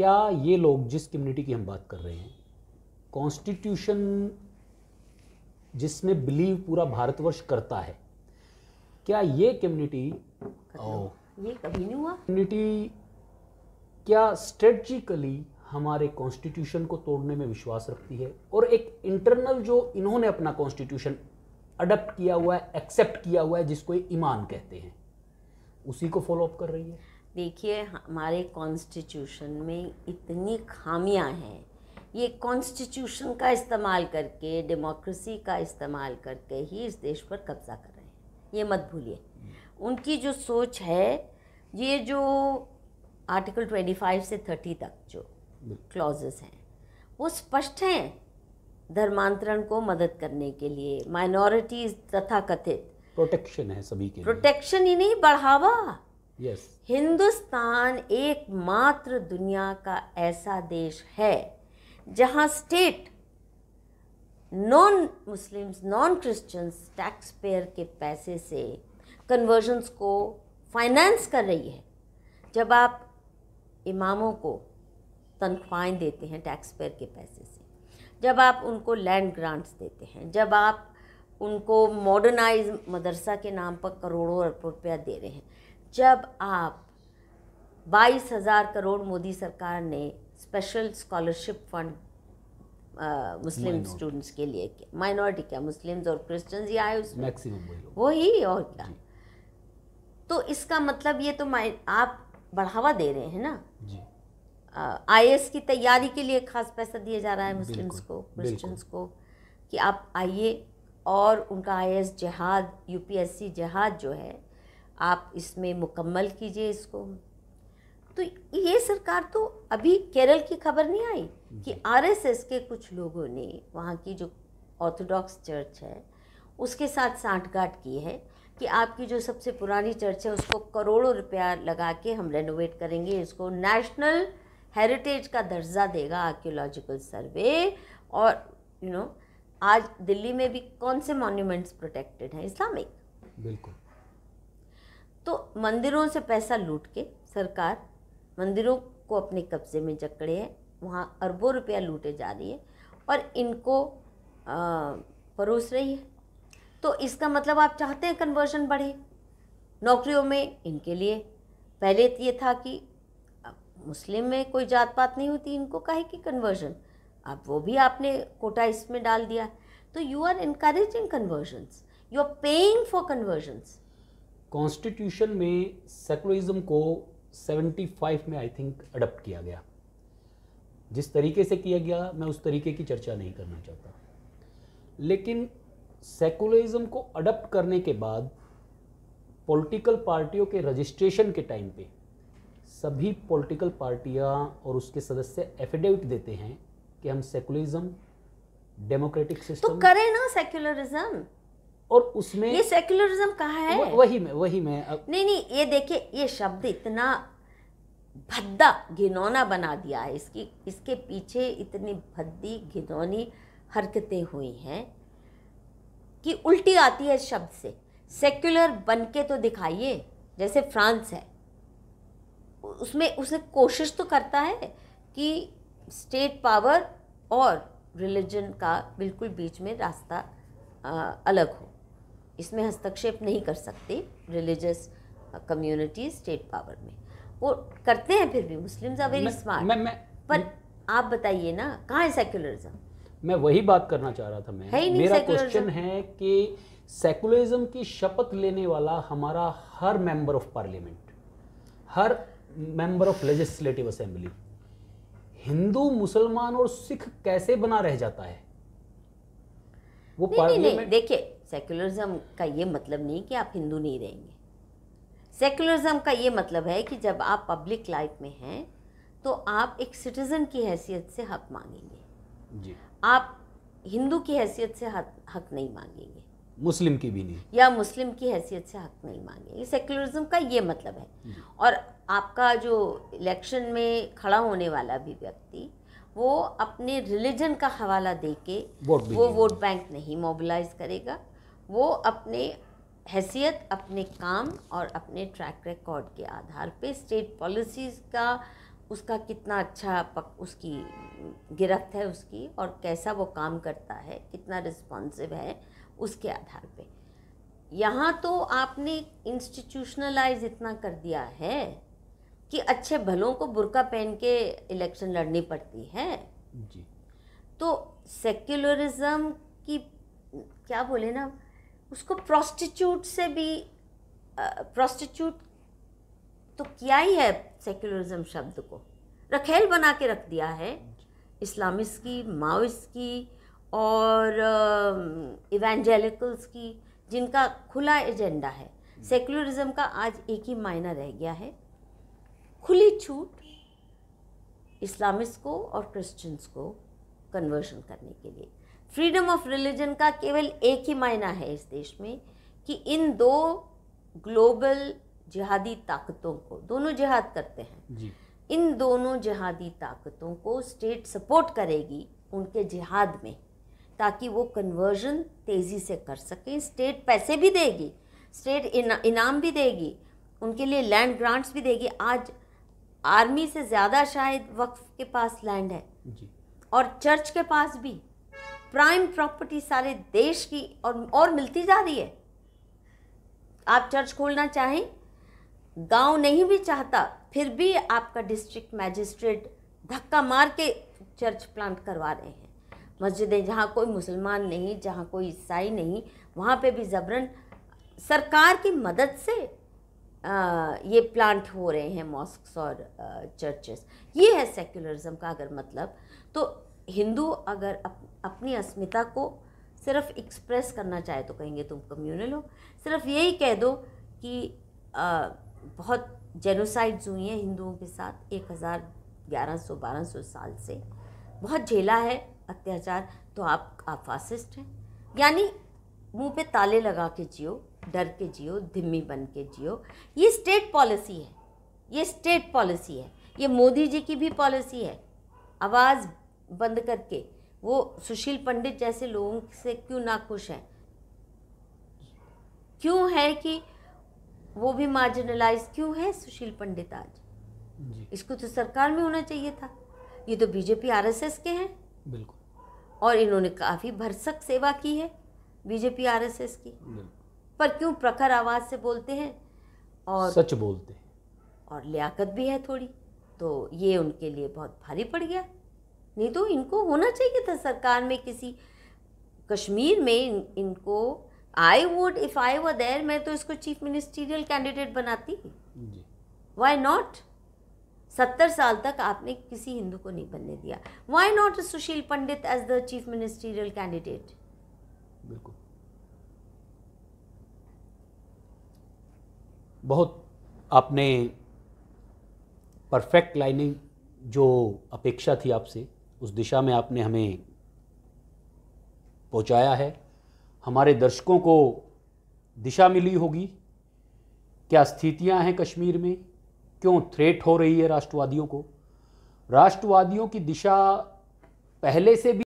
क्या ये लोग जिस कम्युनिटी की हम बात कर रहे हैं कॉन्स्टिट्यूशन जिसमें बिलीव पूरा भारतवर्ष करता है क्या ये कम्युनिटी oh, ये कभी नहीं हुआ कम्युनिटी क्या स्ट्रेटजिकली हमारे कॉन्स्टिट्यूशन को तोड़ने में विश्वास रखती है और एक इंटरनल जो इन्होंने अपना कॉन्स्टिट्यूशन अडप्ट किया हुआ है एक्सेप्ट किया हुआ है जिसको ईमान कहते हैं उसी को फॉलोअप कर रही है देखिए हमारे कॉन्स्टिट्यूशन में इतनी खामियां हैं ये कॉन्स्टिट्यूशन का इस्तेमाल करके डेमोक्रेसी का इस्तेमाल करके ही इस देश पर कब्ज़ा कर रहे हैं ये मत भूलिए हम्म। उनकी जो सोच है ये जो आर्टिकल 25 से 30 तक जो क्लॉजेस हैं वो स्पष्ट हैं धर्मांतरण को मदद करने के लिए माइनॉरिटीज़ तथा कथित प्रोटेक्शन है सभी के प्रोटेक्शन ही नहीं बढ़ावा yes. हिंदुस्तान एकमात्र दुनिया का ऐसा देश है जहां state non Muslims non Christians taxpayer के पैसे से कन्वर्जन्स को फाइनेंस कर रही है जब आप इमामों को तनख्वाहें देते हैं टैक्स पेयर के पैसे से जब आप उनको लैंड ग्रांट्स देते हैं जब आप उनको मॉडर्नाइज मदरसा के नाम पर करोड़ों रुपया दे रहे हैं जब आप बाईस हज़ार करोड़ मोदी सरकार ने special scholarship fund Muslim students के लिए माइनॉरिटी क्या मुस्लिम्स और क्रिश्चियंस ही आए उसमें मैक्सिमम वही और क्या तो इसका मतलब ये तो आप बढ़ावा दे रहे हैं ना आई एस की तैयारी के लिए खास पैसा दिया जा रहा है मुस्लिम्स को क्रिश्चियंस को कि आप आइए और उनका I S U P S C जहाद जो है आप इसमें मुकम्मल कीजिए इसको तो ये सरकार तो अभी केरल की खबर नहीं आई कि आरएसएस के कुछ लोगों ने वहाँ की जो ऑर्थोडॉक्स चर्च है उसके साथ सांठगांठ की है कि आपकी जो सबसे पुरानी चर्च है उसको करोड़ों रुपया लगा के हम रेनोवेट करेंगे इसको नेशनल हेरिटेज का दर्जा देगा आर्कियोलॉजिकल सर्वे और यू you नो know, आज दिल्ली में भी कौन से मॉन्यूमेंट्स प्रोटेक्टेड हैं इस्लामिक बिल्कुल तो मंदिरों से पैसा लूट के सरकार मंदिरों को अपने कब्जे में जकड़े है वहाँ अरबों रुपया लूटे जा रही है और इनको परोस रही है तो इसका मतलब आप चाहते हैं कन्वर्जन बढ़े नौकरियों में इनके लिए पहले तो ये था कि मुस्लिम में कोई जात पात नहीं होती इनको कहे कि कन्वर्जन अब वो भी आपने कोटा इसमें डाल दिया तो you are increasing conversions you are paying for conversions constitution में सेकुलरिज्म को 75 में आई थिंक अडप्ट किया गया जिस तरीके से किया गया मैं उस तरीके की चर्चा नहीं करना चाहता लेकिन सेकुलरिज्म को अडप्ट करने के बाद पॉलिटिकल पार्टियों के रजिस्ट्रेशन के टाइम पे सभी पॉलिटिकल पार्टियां और उसके सदस्य एफिडेविट देते हैं कि हम सेकुलरिज्म डेमोक्रेटिक सिस्टम तो करें ना सेक्युलरिज्म और उसमें ये सेक्युलरिज्म कहा है वही में वही में अब... नहीं नहीं ये देखिए ये शब्द इतना भद्दा घिनौना बना दिया है इसकी इसके पीछे इतनी भद्दी घिनौनी हरकतें हुई हैं कि उल्टी आती है शब्द से सेक्युलर बन के तो दिखाइए जैसे फ्रांस है उसमें उसे कोशिश तो करता है कि स्टेट पावर और रिलीजन का बिल्कुल बीच में रास्ता अलग हो इसमें हस्तक्षेप नहीं कर सकते रिलीजियस कम्युनिटी स्टेट पावर में वो करते हैं फिर भी मुस्लिम्स आर वेरी स्मार्ट पर आप बताइए ना कहाँ है सेक्युलरिज्म मैं वही बात करना चाह रहा था मैं है मेरा क्वेश्चन है कि सेकुलरिज्म की शपथ लेने वाला हमारा हर मेंबर ऑफ पार्लियामेंट हर member of legislative assembly Hindu मुसलमान और सिख कैसे बना रह जाता है वो पार्लियामेंट देखिए सेकुलरिज्म का ये मतलब नहीं कि आप हिंदू नहीं रहेंगे सेकुलरिज्म का ये मतलब है कि जब आप पब्लिक लाइफ में हैं तो आप एक सिटीज़न की हैसियत से हक मांगेंगे जी आप हिंदू की हैसियत से हक, हक नहीं मांगेंगे मुस्लिम की भी नहीं या मुस्लिम की हैसियत से हक नहीं मांगेंगे सेकुलरिज्म का ये मतलब है और आपका जो इलेक्शन में खड़ा होने वाला भी व्यक्ति वो अपने रिलीजन का हवाला दे के वो वोट बैंक नहीं मोबिलाइज करेगा वो अपने हैसियत अपने काम और अपने ट्रैक रिकॉर्ड के आधार पे स्टेट पॉलिसीज़ का उसका कितना अच्छा पक, उसकी गिरफ्त है उसकी और कैसा वो काम करता है कितना रिस्पॉन्सिव है उसके आधार पे यहाँ तो आपने इंस्टीट्यूशनलाइज इतना कर दिया है कि अच्छे भलों को बुरका पहन के इलेक्शन लड़नी पड़ती है जी तो सेक्युलरिज्म की क्या बोले ना उसको प्रोस्टिट्यूट से भी प्रोस्टिट्यूट तो किया ही है सेक्युलरिज्म शब्द को रखेल बना के रख दिया है इस्लामिस्ट की माउस की और इवेंजेलिकल्स की जिनका खुला एजेंडा है सेक्युलरिज्म का आज एक ही मायना रह गया है खुली छूट इस्लामिस्ट को और क्रिश्चियंस को कन्वर्शन करने के लिए फ्रीडम ऑफ रिलीजन का केवल एक ही मायना है इस देश में कि इन दो ग्लोबल जिहादी ताकतों को दोनों जिहाद करते हैं जी। इन दोनों जिहादी ताकतों को स्टेट सपोर्ट करेगी उनके जिहाद में ताकि वो कन्वर्जन तेज़ी से कर सकें स्टेट पैसे भी देगी स्टेट इना, इनाम भी देगी उनके लिए लैंड ग्रांट्स भी देगी आज आर्मी से ज़्यादा शायद वक्फ के पास लैंड है जी। और चर्च के पास भी प्राइम प्रॉपर्टी सारे देश की और और मिलती जा रही है आप चर्च खोलना चाहें गांव नहीं भी चाहता फिर भी आपका डिस्ट्रिक्ट मैजिस्ट्रेट धक्का मार के चर्च प्लांट करवा रहे हैं मस्जिदें जहाँ कोई मुसलमान नहीं जहाँ कोई ईसाई नहीं वहाँ पे भी जबरन सरकार की मदद से आ, ये प्लांट हो रहे हैं मॉस्क और चर्चेस ये है सेक्युलरिज्म का अगर मतलब तो हिंदू अगर अप, अपनी अस्मिता को सिर्फ एक्सप्रेस करना चाहे तो कहेंगे तुम कम्यूनल हो सिर्फ यही कह दो कि आ, बहुत जेनोसाइड्स हुई हैं हिंदुओं के साथ एक हज़ार ग्यारह सौ बारह सौ साल से बहुत झेला है अत्याचार तो आप आप फासिस्ट हैं यानी मुंह पे ताले लगा के जियो डर के जियो धिम्मी बन के जियो ये स्टेट पॉलिसी है ये स्टेट पॉलिसी है ये मोदी जी की भी पॉलिसी है आवाज़ बंद करके वो सुशील पंडित जैसे लोगों से क्यों ना खुश हैं क्यों है कि वो भी मार्जिनलाइज क्यों है सुशील पंडित आज इसको तो सरकार में होना चाहिए था ये तो बीजेपी आरएसएस के हैं बिल्कुल और इन्होंने काफ़ी भरसक सेवा की है बीजेपी आरएसएस की पर क्यों प्रखर आवाज़ से बोलते हैं और सच बोलते हैं और लियाकत भी है थोड़ी तो ये उनके लिए बहुत भारी पड़ गया नहीं तो इनको होना चाहिए था सरकार में किसी कश्मीर में इनको आई वुड इफ़ आई वो देर मैं तो इसको चीफ मिनिस्टीरियल कैंडिडेट बनाती वाई नॉट सत्तर साल तक आपने किसी हिंदू को नहीं बनने दिया why not Sushil Pandit as the chief ministerial candidate बिल्कुल बहुत आपने परफेक्ट लाइनिंग जो अपेक्षा थी आपसे उस दिशा में आपने हमें पहुंचाया है हमारे दर्शकों को दिशा मिली होगी क्या स्थितियां हैं कश्मीर में क्यों थ्रेट हो रही है राष्ट्रवादियों को राष्ट्रवादियों की दिशा पहले से भी